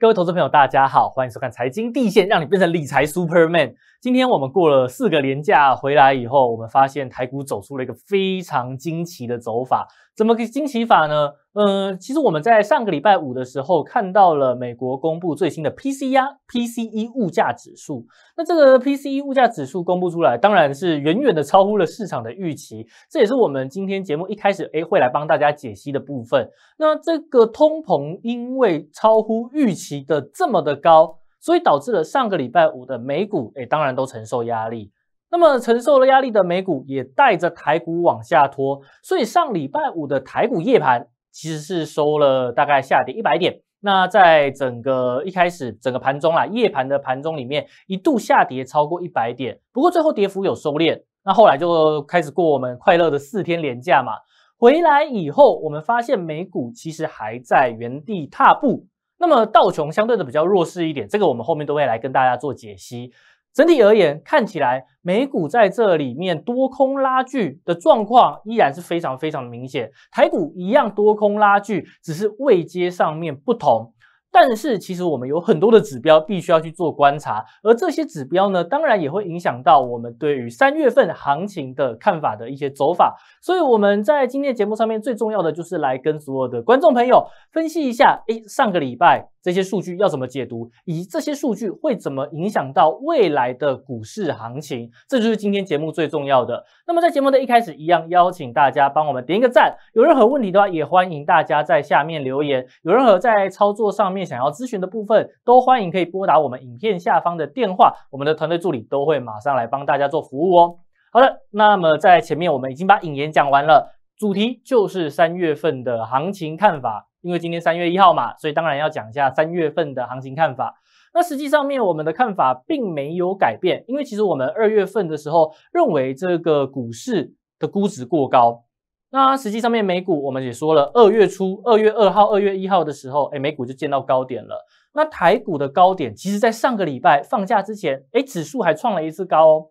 各位投资朋友，大家好，欢迎收看财经地线，让你变成理财 Superman。今天我们过了四个连假回来以后，我们发现台股走出了一个非常惊奇的走法，怎么个惊奇法呢？嗯，其实我们在上个礼拜五的时候看到了美国公布最新的 P C R P C E 物价指数。那这个 P C E 物价指数公布出来，当然是远远的超乎了市场的预期。这也是我们今天节目一开始，哎，会来帮大家解析的部分。那这个通膨因为超乎预期的这么的高，所以导致了上个礼拜五的美股，哎，当然都承受压力。那么承受了压力的美股也带着台股往下拖，所以上礼拜五的台股夜盘。其实是收了大概下跌一百点，那在整个一开始整个盘中啦，夜盘的盘中里面一度下跌超过一百点，不过最后跌幅有收敛，那后来就开始过我们快乐的四天连假嘛，回来以后我们发现美股其实还在原地踏步，那么道琼相对的比较弱势一点，这个我们后面都会来跟大家做解析。整体而言，看起来美股在这里面多空拉锯的状况依然是非常非常明显，台股一样多空拉锯，只是位阶上面不同。但是其实我们有很多的指标必须要去做观察，而这些指标呢，当然也会影响到我们对于三月份行情的看法的一些走法。所以我们在今天节目上面最重要的就是来跟所有的观众朋友分析一下，哎，上个礼拜。这些数据要怎么解读，以及这些数据会怎么影响到未来的股市行情，这就是今天节目最重要的。那么在节目的一开始，一样邀请大家帮我们点一个赞。有任何问题的话，也欢迎大家在下面留言。有任何在操作上面想要咨询的部分，都欢迎可以拨打我们影片下方的电话，我们的团队助理都会马上来帮大家做服务哦。好的，那么在前面我们已经把引言讲完了，主题就是三月份的行情看法。因为今天三月一号嘛，所以当然要讲一下三月份的行情看法。那实际上面我们的看法并没有改变，因为其实我们二月份的时候认为这个股市的估值过高。那实际上面美股我们也说了，二月初、二月二号、二月一号的时候，哎，美股就见到高点了。那台股的高点，其实在上个礼拜放假之前，哎，指数还创了一次高哦。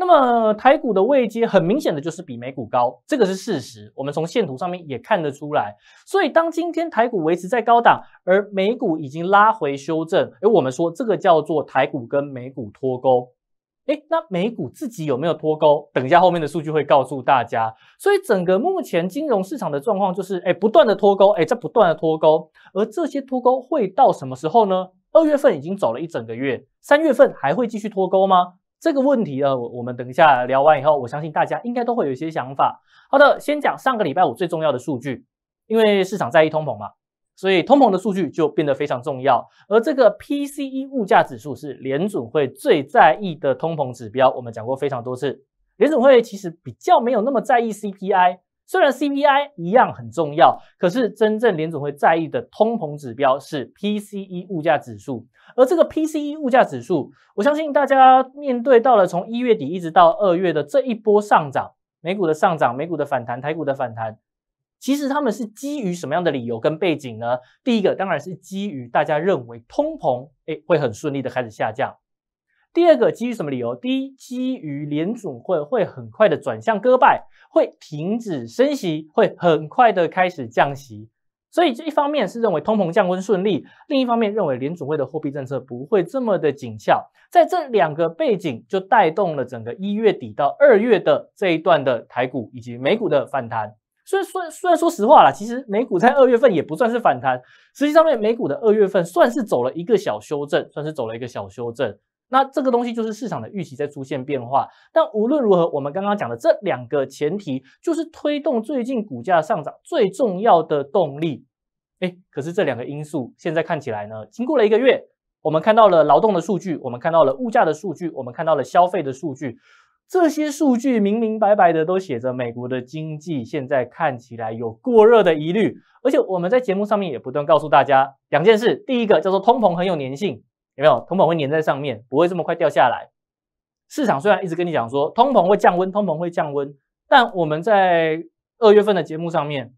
那么台股的位阶很明显的就是比美股高，这个是事实，我们从线图上面也看得出来。所以当今天台股维持在高档，而美股已经拉回修正，而我们说这个叫做台股跟美股脱钩。哎，那美股自己有没有脱钩？等一下后面的数据会告诉大家。所以整个目前金融市场的状况就是，哎，不断的脱钩，哎，在不断的脱钩。而这些脱钩会到什么时候呢？二月份已经走了一整个月，三月份还会继续脱钩吗？这个问题呢，我们等一下聊完以后，我相信大家应该都会有一些想法。好的，先讲上个礼拜五最重要的数据，因为市场在意通膨嘛，所以通膨的数据就变得非常重要。而这个 P C E 物价指数是联准会最在意的通膨指标，我们讲过非常多次。联准会其实比较没有那么在意 C P I。虽然 C P I 一样很重要，可是真正联总会在意的通膨指标是 P C E 物价指数。而这个 P C E 物价指数，我相信大家面对到了从一月底一直到二月的这一波上涨，美股的上涨，美股的反弹，台股的反弹，其实他们是基于什么样的理由跟背景呢？第一个当然是基于大家认为通膨，诶会很顺利的开始下降。第二个基于什么理由？第一，基于联储会会很快的转向割派，会停止升息，会很快的开始降息。所以这一方面是认为通膨降温顺利，另一方面认为联储会的货币政策不会这么的紧俏。在这两个背景，就带动了整个一月底到二月的这一段的台股以及美股的反弹。虽然说虽然说实话啦，其实美股在二月份也不算是反弹。实际上面美股的二月份算是走了一个小修正，算是走了一个小修正。那这个东西就是市场的预期在出现变化，但无论如何，我们刚刚讲的这两个前提，就是推动最近股价上涨最重要的动力。哎，可是这两个因素现在看起来呢，经过了一个月，我们看到了劳动的数据，我们看到了物价的数据，我们看到了消费的数据，这些数据明明白白的都写着美国的经济现在看起来有过热的疑虑，而且我们在节目上面也不断告诉大家两件事，第一个叫做通膨很有粘性。有没有通膨会粘在上面，不会这么快掉下来？市场虽然一直跟你讲说通膨会降温，通膨会降温，但我们在二月份的节目上面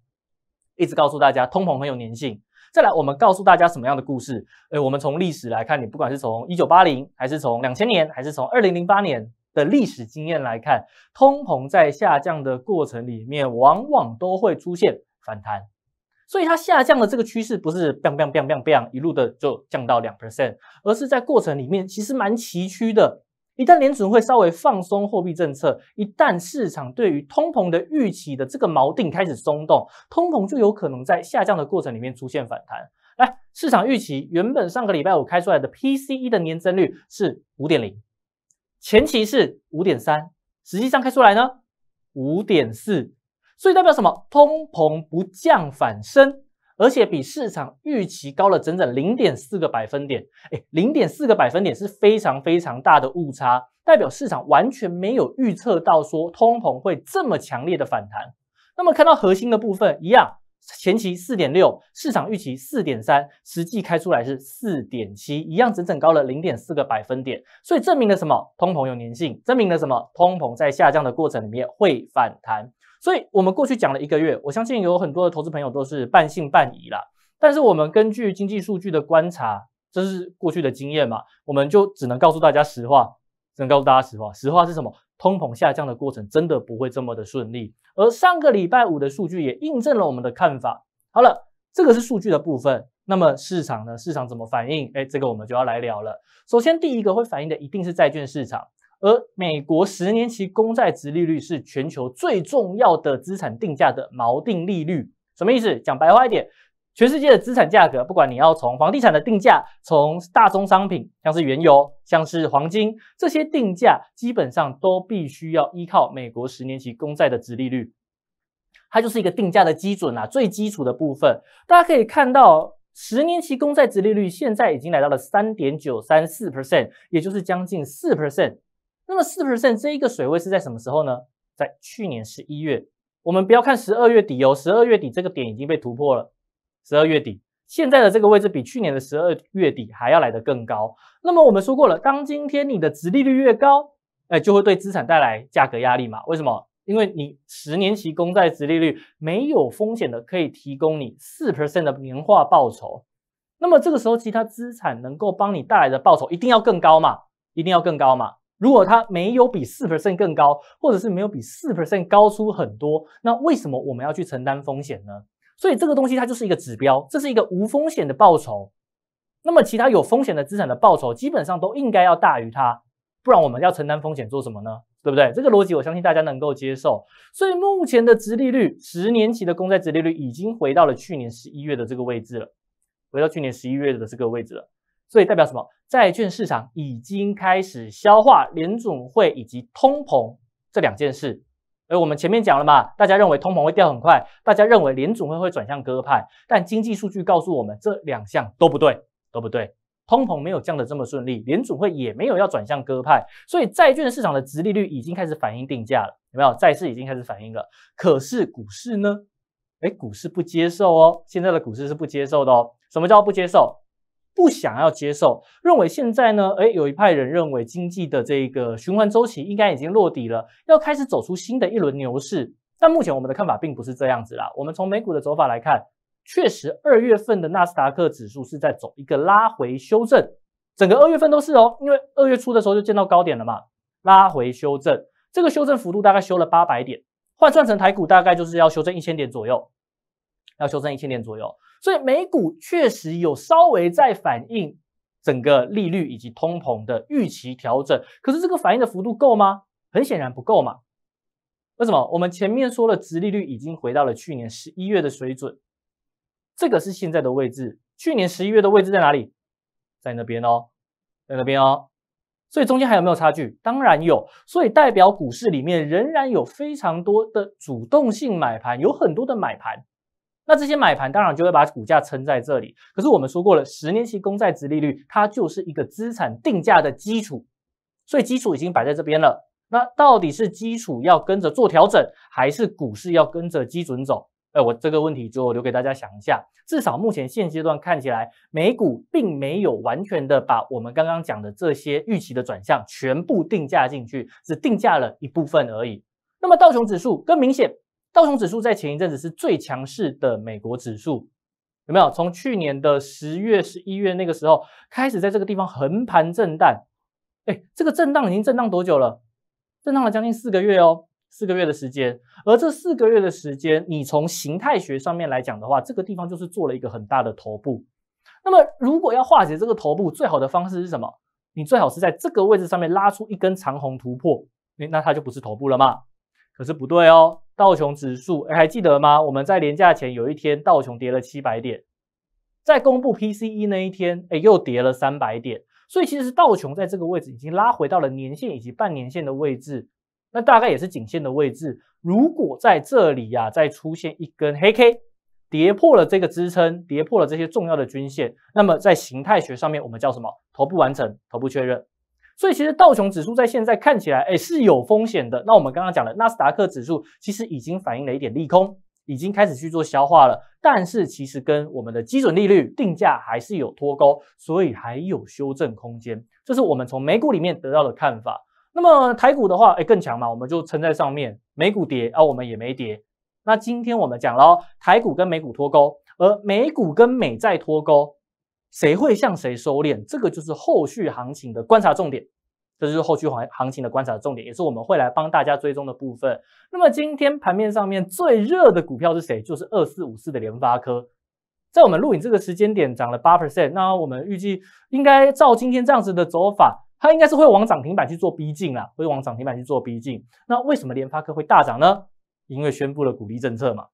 一直告诉大家，通膨很有粘性。再来，我们告诉大家什么样的故事？诶，我们从历史来看，你不管是从一九八零，还是从两千年，还是从二零零八年的历史经验来看，通膨在下降的过程里面，往往都会出现反弹。所以它下降的这个趋势不是 bang bang bang bang bang 一路的就降到两 percent，而是在过程里面其实蛮崎岖的。一旦联储会稍微放松货币政策，一旦市场对于通膨的预期的这个锚定开始松动，通膨就有可能在下降的过程里面出现反弹。来，市场预期原本上个礼拜五开出来的 P C E 的年增率是五点零，前期是五点三，实际上开出来呢五点四。所以代表什么？通膨不降反升，而且比市场预期高了整整零点四个百分点。哎，零点四个百分点是非常非常大的误差，代表市场完全没有预测到说通膨会这么强烈的反弹。那么看到核心的部分一样，前期四点六，市场预期四点三，实际开出来是四点七，一样整整高了零点四个百分点。所以证明了什么？通膨有粘性，证明了什么？通膨在下降的过程里面会反弹。所以我们过去讲了一个月，我相信有很多的投资朋友都是半信半疑啦。但是我们根据经济数据的观察，这是过去的经验嘛，我们就只能告诉大家实话，只能告诉大家实话。实话是什么？通膨下降的过程真的不会这么的顺利。而上个礼拜五的数据也印证了我们的看法。好了，这个是数据的部分。那么市场呢？市场怎么反应？哎，这个我们就要来聊了。首先，第一个会反映的一定是债券市场。而美国十年期公债值利率是全球最重要的资产定价的锚定利率，什么意思？讲白话一点，全世界的资产价格，不管你要从房地产的定价，从大宗商品，像是原油、像是黄金，这些定价基本上都必须要依靠美国十年期公债的值利率，它就是一个定价的基准啊，最基础的部分。大家可以看到，十年期公债殖利率现在已经来到了三点九三四 percent，也就是将近四 percent。那么四 percent 这一个水位是在什么时候呢？在去年十一月。我们不要看十二月底哦，十二月底这个点已经被突破了。十二月底现在的这个位置比去年的十二月底还要来得更高。那么我们说过了，当今天你的值利率越高，哎，就会对资产带来价格压力嘛？为什么？因为你十年期公债值利率没有风险的，可以提供你四 percent 的年化报酬。那么这个时候，其他资产能够帮你带来的报酬一定要更高嘛？一定要更高嘛？如果它没有比四 percent 更高，或者是没有比四 percent 高出很多，那为什么我们要去承担风险呢？所以这个东西它就是一个指标，这是一个无风险的报酬。那么其他有风险的资产的报酬，基本上都应该要大于它，不然我们要承担风险做什么呢？对不对？这个逻辑我相信大家能够接受。所以目前的殖利率，十年期的公债殖利率已经回到了去年十一月的这个位置了，回到去年十一月的这个位置了。所以代表什么？债券市场已经开始消化联总会以及通膨这两件事。而我们前面讲了嘛，大家认为通膨会掉很快，大家认为联总会会转向鸽派，但经济数据告诉我们这两项都不对，都不对。通膨没有降的这么顺利，联总会也没有要转向鸽派。所以债券市场的殖利率已经开始反映定价了，有没有？债市已经开始反应了。可是股市呢？哎，股市不接受哦。现在的股市是不接受的哦。什么叫不接受？不想要接受，认为现在呢，诶，有一派人认为经济的这个循环周期应该已经落底了，要开始走出新的一轮牛市。但目前我们的看法并不是这样子啦。我们从美股的走法来看，确实二月份的纳斯达克指数是在走一个拉回修正，整个二月份都是哦，因为二月初的时候就见到高点了嘛，拉回修正，这个修正幅度大概修了八百点，换算成台股大概就是要修正一千点左右。要修正一千点左右，所以美股确实有稍微在反映整个利率以及通膨的预期调整。可是这个反应的幅度够吗？很显然不够嘛。为什么？我们前面说了，殖利率已经回到了去年十一月的水准，这个是现在的位置。去年十一月的位置在哪里？在那边哦，在那边哦。所以中间还有没有差距？当然有。所以代表股市里面仍然有非常多的主动性买盘，有很多的买盘。那这些买盘当然就会把股价撑在这里，可是我们说过了，十年期公债殖利率它就是一个资产定价的基础，所以基础已经摆在这边了。那到底是基础要跟着做调整，还是股市要跟着基准走？哎，我这个问题就留给大家想一下。至少目前现阶段看起来，美股并没有完全的把我们刚刚讲的这些预期的转向全部定价进去，只定价了一部分而已。那么道琼指数更明显。道琼指数在前一阵子是最强势的美国指数，有没有？从去年的十月、十一月那个时候开始，在这个地方横盘震荡。哎，这个震荡已经震荡多久了？震荡了将近四个月哦，四个月的时间。而这四个月的时间，你从形态学上面来讲的话，这个地方就是做了一个很大的头部。那么，如果要化解这个头部，最好的方式是什么？你最好是在这个位置上面拉出一根长红突破，哎，那它就不是头部了嘛，可是不对哦，道琼指数，哎，还记得吗？我们在年假前有一天，道琼跌了七百点，在公布 PCE 那一天，哎，又跌了三百点。所以其实道琼在这个位置已经拉回到了年线以及半年线的位置，那大概也是颈线的位置。如果在这里呀，再出现一根黑 K，跌破了这个支撑，跌破了这些重要的均线，那么在形态学上面，我们叫什么？头部完成，头部确认。所以其实道琼指数在现在看起来，哎，是有风险的。那我们刚刚讲了，纳斯达克指数其实已经反映了一点利空，已经开始去做消化了。但是其实跟我们的基准利率定价还是有脱钩，所以还有修正空间。这是我们从美股里面得到的看法。那么台股的话，哎，更强嘛，我们就撑在上面。美股跌啊，我们也没跌。那今天我们讲了，台股跟美股脱钩，而美股跟美债脱钩。谁会向谁收敛？这个就是后续行情的观察重点。这就是后续行行情的观察重点，也是我们会来帮大家追踪的部分。那么今天盘面上面最热的股票是谁？就是二四五四的联发科，在我们录影这个时间点涨了八 percent。那我们预计应该照今天这样子的走法，它应该是会往涨停板去做逼近了，会往涨停板去做逼近。那为什么联发科会大涨呢？因为宣布了鼓励政策嘛。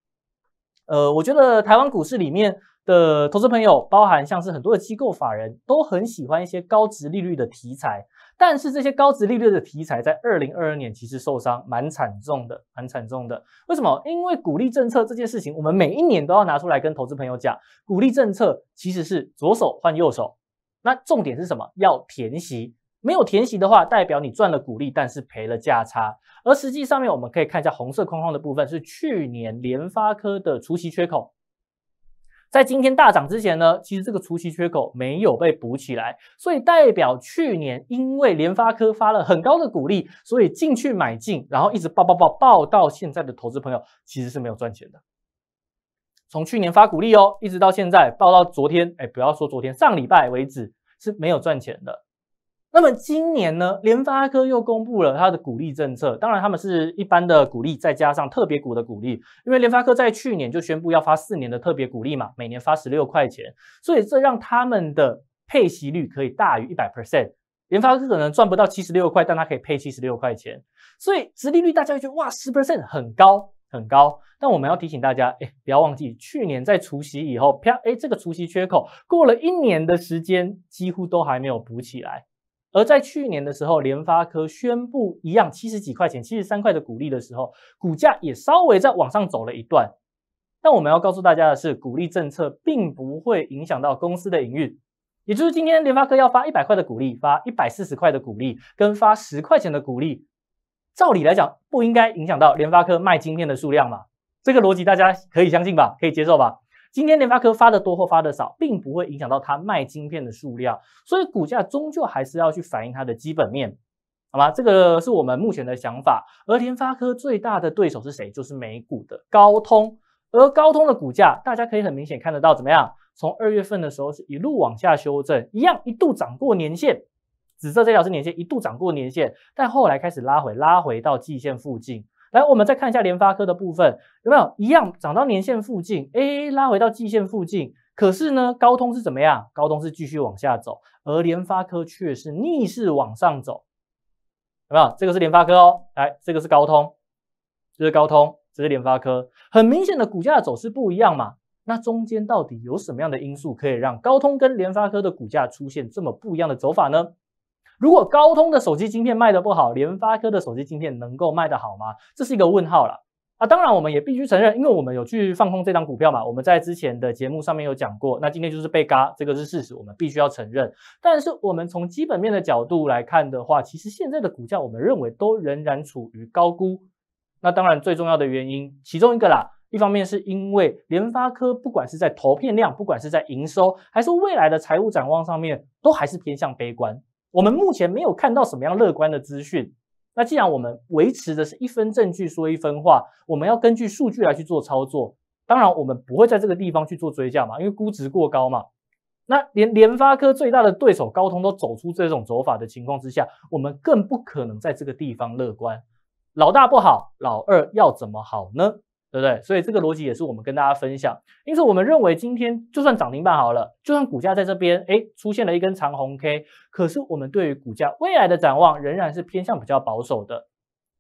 呃，我觉得台湾股市里面的投资朋友，包含像是很多的机构法人都很喜欢一些高值利率的题材，但是这些高值利率的题材在二零二二年其实受伤蛮惨重的，蛮惨重的。为什么？因为鼓励政策这件事情，我们每一年都要拿出来跟投资朋友讲，鼓励政策其实是左手换右手，那重点是什么？要填息。没有填息的话，代表你赚了股利，但是赔了价差。而实际上面，我们可以看一下红色框框的部分，是去年联发科的除息缺口。在今天大涨之前呢，其实这个除息缺口没有被补起来，所以代表去年因为联发科发了很高的股利，所以进去买进，然后一直爆爆爆爆到现在的投资朋友其实是没有赚钱的。从去年发股利哦，一直到现在爆到昨天，哎，不要说昨天，上礼拜为止是没有赚钱的。那么今年呢，联发科又公布了它的鼓励政策。当然，他们是一般的鼓励，再加上特别股的鼓励，因为联发科在去年就宣布要发四年的特别鼓励嘛，每年发十六块钱，所以这让他们的配息率可以大于一百 percent。联发科可能赚不到七十六块，但它可以配七十六块钱，所以殖利率大家会觉得哇，十 percent 很高很高。但我们要提醒大家，哎，不要忘记去年在除夕以后，啪，哎这个除夕缺口过了一年的时间，几乎都还没有补起来。而在去年的时候，联发科宣布一样七十几块钱、七十三块的股利的时候，股价也稍微在往上走了一段。但我们要告诉大家的是，股利政策并不会影响到公司的营运。也就是今天联发科要发一百块的股利、发一百四十块的股利跟发十块钱的股利，照理来讲不应该影响到联发科卖晶片的数量嘛？这个逻辑大家可以相信吧？可以接受吧？今天联发科发的多或发的少，并不会影响到它卖晶片的数量，所以股价终究还是要去反映它的基本面，好吗？这个是我们目前的想法。而联发科最大的对手是谁？就是美股的高通。而高通的股价，大家可以很明显看得到，怎么样？从二月份的时候是一路往下修正，一样一度涨过年线，紫色这条是年线，一度涨过年线，但后来开始拉回，拉回到季线附近。来，我们再看一下联发科的部分，有没有一样涨到年线附近，A A 拉回到季线附近？可是呢，高通是怎么样？高通是继续往下走，而联发科却是逆势往上走，有没有？这个是联发科哦，来，这个是高通，这是高通，这是联发科，很明显的股价走势不一样嘛？那中间到底有什么样的因素可以让高通跟联发科的股价出现这么不一样的走法呢？如果高通的手机晶片卖得不好，联发科的手机晶片能够卖得好吗？这是一个问号了。啊，当然我们也必须承认，因为我们有去放空这张股票嘛，我们在之前的节目上面有讲过。那今天就是被嘎，这个是事实，我们必须要承认。但是我们从基本面的角度来看的话，其实现在的股价，我们认为都仍然处于高估。那当然最重要的原因，其中一个啦，一方面是因为联发科不管是在投片量，不管是在营收，还是未来的财务展望上面，都还是偏向悲观。我们目前没有看到什么样乐观的资讯。那既然我们维持的是一分证据说一分话，我们要根据数据来去做操作。当然，我们不会在这个地方去做追加嘛，因为估值过高嘛。那连联发科最大的对手高通都走出这种走法的情况之下，我们更不可能在这个地方乐观。老大不好，老二要怎么好呢？对不对？所以这个逻辑也是我们跟大家分享。因此，我们认为今天就算涨停板好了，就算股价在这边哎出现了一根长红 K，可是我们对于股价未来的展望仍然是偏向比较保守的。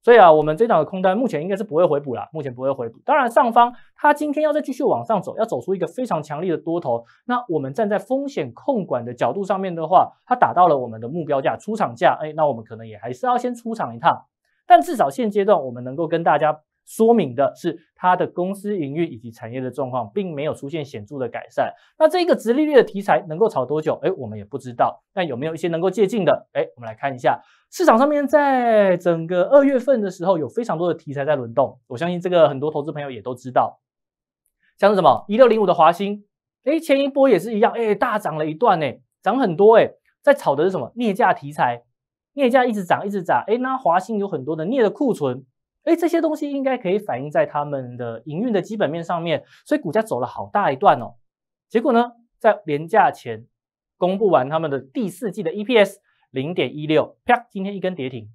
所以啊，我们这档的空单目前应该是不会回补啦，目前不会回补。当然，上方它今天要再继续往上走，要走出一个非常强力的多头，那我们站在风险控管的角度上面的话，它打到了我们的目标价、出场价，哎，那我们可能也还是要先出场一趟。但至少现阶段，我们能够跟大家。说明的是，它的公司营运以及产业的状况并没有出现显著的改善。那这一个直利率的题材能够炒多久？哎，我们也不知道。但有没有一些能够借鉴的？哎，我们来看一下市场上面，在整个二月份的时候，有非常多的题材在轮动。我相信这个很多投资朋友也都知道，像是什么一六零五的华兴，哎，前一波也是一样，哎，大涨了一段呢，涨很多哎，在炒的是什么镍价题材？镍价一直涨，一直涨，哎，那华兴有很多的镍的库存。哎，这些东西应该可以反映在他们的营运的基本面上面，所以股价走了好大一段哦。结果呢，在廉价前公布完他们的第四季的 EPS 零点一六，啪，今天一根跌停，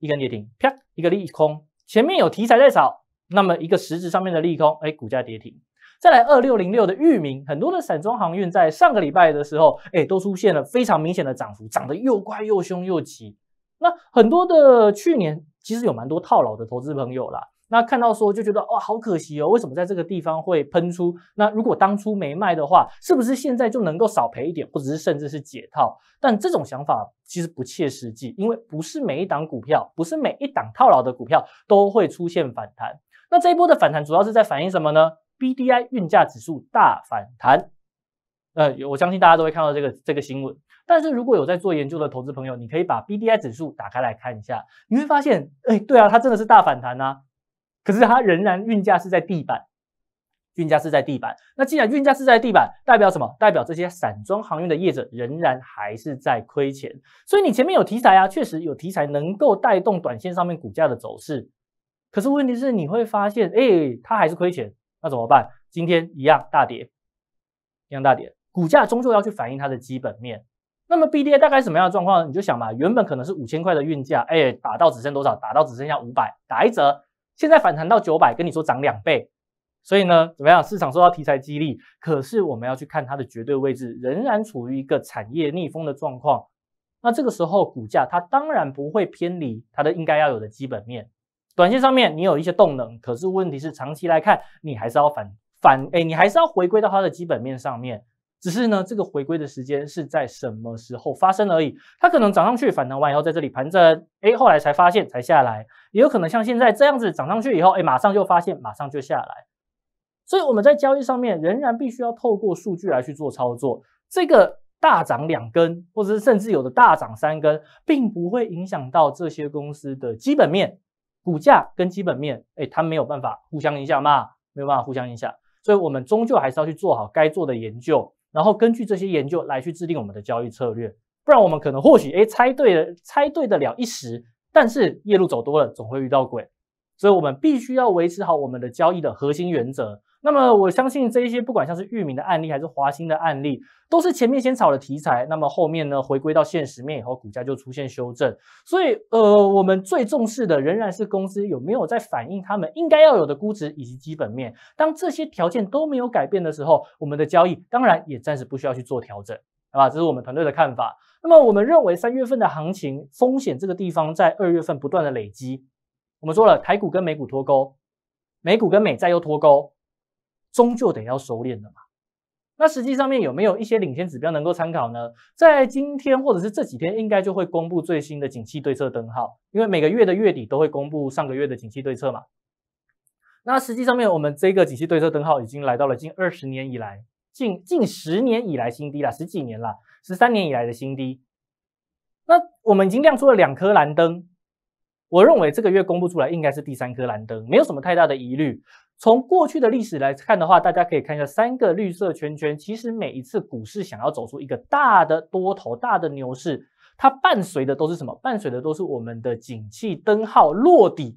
一根跌停，啪，一个利空。前面有题材在炒，那么一个实质上面的利空，哎，股价跌停。再来二六零六的域名，很多的散装航运在上个礼拜的时候，哎，都出现了非常明显的涨幅，涨得又快又凶又急。那很多的去年。其实有蛮多套牢的投资朋友啦。那看到说就觉得哇，好可惜哦，为什么在这个地方会喷出？那如果当初没卖的话，是不是现在就能够少赔一点，或者是甚至是解套？但这种想法其实不切实际，因为不是每一档股票，不是每一档套牢的股票都会出现反弹。那这一波的反弹主要是在反映什么呢？B D I 运价指数大反弹。呃，我相信大家都会看到这个这个新闻。但是如果有在做研究的投资朋友，你可以把 B D I 指数打开来看一下，你会发现，哎，对啊，它真的是大反弹呐。可是它仍然运价是在地板，运价是在地板。那既然运价是在地板，代表什么？代表这些散装航运的业者仍然还是在亏钱。所以你前面有题材啊，确实有题材能够带动短线上面股价的走势。可是问题是你会发现，哎，它还是亏钱，那怎么办？今天一样大跌，一样大跌，股价终究要去反映它的基本面。那么 B D A 大概什么样的状况？你就想嘛，原本可能是五千块的运价，哎，打到只剩多少？打到只剩下五百，打一折。现在反弹到九百，跟你说涨两倍。所以呢，怎么样？市场受到题材激励，可是我们要去看它的绝对位置，仍然处于一个产业逆风的状况。那这个时候股价它当然不会偏离它的应该要有的基本面。短线上面你有一些动能，可是问题是长期来看，你还是要反反哎，你还是要回归到它的基本面上面。只是呢，这个回归的时间是在什么时候发生而已。它可能涨上去，反弹完以后在这里盘整，哎，后来才发现才下来，也有可能像现在这样子涨上去以后，哎，马上就发现，马上就下来。所以我们在交易上面仍然必须要透过数据来去做操作。这个大涨两根，或者是甚至有的大涨三根，并不会影响到这些公司的基本面股价跟基本面，哎，它没有办法互相影响嘛，没有办法互相影响。所以我们终究还是要去做好该做的研究。然后根据这些研究来去制定我们的交易策略，不然我们可能或许哎猜对了，猜对得了一时，但是夜路走多了总会遇到鬼，所以我们必须要维持好我们的交易的核心原则。那么我相信这一些不管像是域名的案例还是华兴的案例，都是前面先炒的题材。那么后面呢，回归到现实面以后，股价就出现修正。所以，呃，我们最重视的仍然是公司有没有在反映他们应该要有的估值以及基本面。当这些条件都没有改变的时候，我们的交易当然也暂时不需要去做调整，好吧？这是我们团队的看法。那么我们认为三月份的行情风险这个地方在二月份不断的累积。我们说了，台股跟美股脱钩，美股跟美债又脱钩。终究得要收敛的嘛。那实际上面有没有一些领先指标能够参考呢？在今天或者是这几天，应该就会公布最新的景气对策灯号，因为每个月的月底都会公布上个月的景气对策嘛。那实际上面，我们这个景气对策灯号已经来到了近二十年以来，近近十年以来新低啦，十几年了，十三年以来的新低。那我们已经亮出了两颗蓝灯。我认为这个月公布出来应该是第三颗蓝灯，没有什么太大的疑虑。从过去的历史来看的话，大家可以看一下三个绿色圈圈。其实每一次股市想要走出一个大的多头、大的牛市，它伴随的都是什么？伴随的都是我们的景气灯号落地，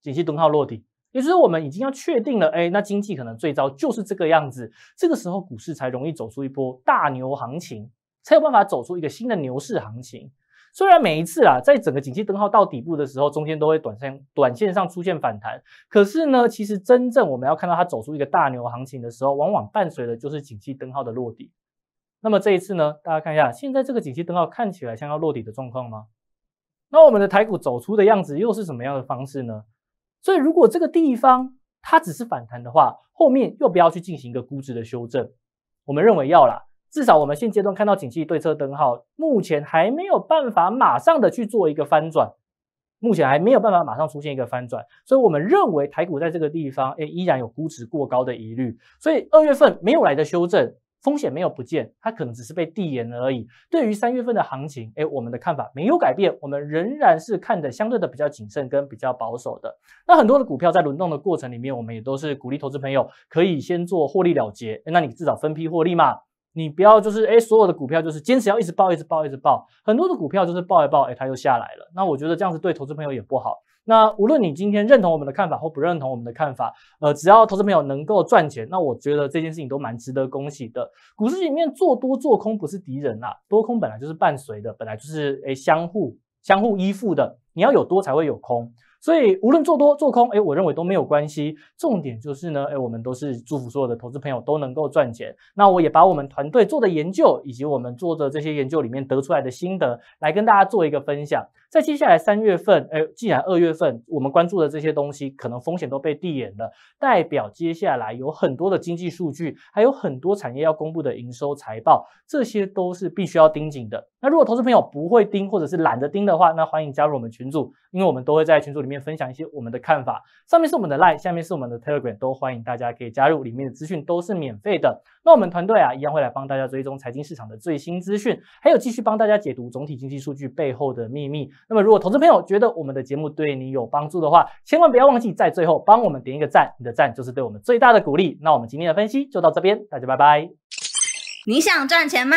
景气灯号落地，也就是我们已经要确定了，哎，那经济可能最糟就是这个样子。这个时候股市才容易走出一波大牛行情，才有办法走出一个新的牛市行情。虽然每一次啊，在整个景气灯号到底部的时候，中间都会短线、短线上出现反弹，可是呢，其实真正我们要看到它走出一个大牛行情的时候，往往伴随的就是景气灯号的落底。那么这一次呢，大家看一下，现在这个景气灯号看起来像要落底的状况吗？那我们的台股走出的样子又是什么样的方式呢？所以如果这个地方它只是反弹的话，后面又不要去进行一个估值的修正，我们认为要了。至少我们现阶段看到景气对车灯号，目前还没有办法马上的去做一个翻转，目前还没有办法马上出现一个翻转，所以我们认为台股在这个地方，哎，依然有估值过高的疑虑。所以二月份没有来的修正风险没有不见，它可能只是被递延而已。对于三月份的行情，哎，我们的看法没有改变，我们仍然是看的相对的比较谨慎跟比较保守的。那很多的股票在轮动的过程里面，我们也都是鼓励投资朋友可以先做获利了结，那你至少分批获利嘛。你不要就是哎，所有的股票就是坚持要一直爆，一直爆，一直爆。很多的股票就是爆一爆，哎，它就下来了。那我觉得这样子对投资朋友也不好。那无论你今天认同我们的看法或不认同我们的看法，呃，只要投资朋友能够赚钱，那我觉得这件事情都蛮值得恭喜的。股市里面做多做空不是敌人啦，多空本来就是伴随的，本来就是哎相互相互依附的。你要有多才会有空。所以无论做多做空，哎，我认为都没有关系。重点就是呢，哎，我们都是祝福所有的投资朋友都能够赚钱。那我也把我们团队做的研究，以及我们做的这些研究里面得出来的心得，来跟大家做一个分享。在接下来三月份，哎，既然二月份我们关注的这些东西可能风险都被递延了，代表接下来有很多的经济数据，还有很多产业要公布的营收财报，这些都是必须要盯紧的。那如果投资朋友不会盯，或者是懒得盯的话，那欢迎加入我们群组，因为我们都会在群组里。面分享一些我们的看法，上面是我们的 Like，下面是我们的 Telegram，都欢迎大家可以加入，里面的资讯都是免费的。那我们团队啊，一样会来帮大家追踪财经市场的最新资讯，还有继续帮大家解读总体经济数据背后的秘密。那么，如果投资朋友觉得我们的节目对你有帮助的话，千万不要忘记在最后帮我们点一个赞，你的赞就是对我们最大的鼓励。那我们今天的分析就到这边，大家拜拜。你想赚钱吗？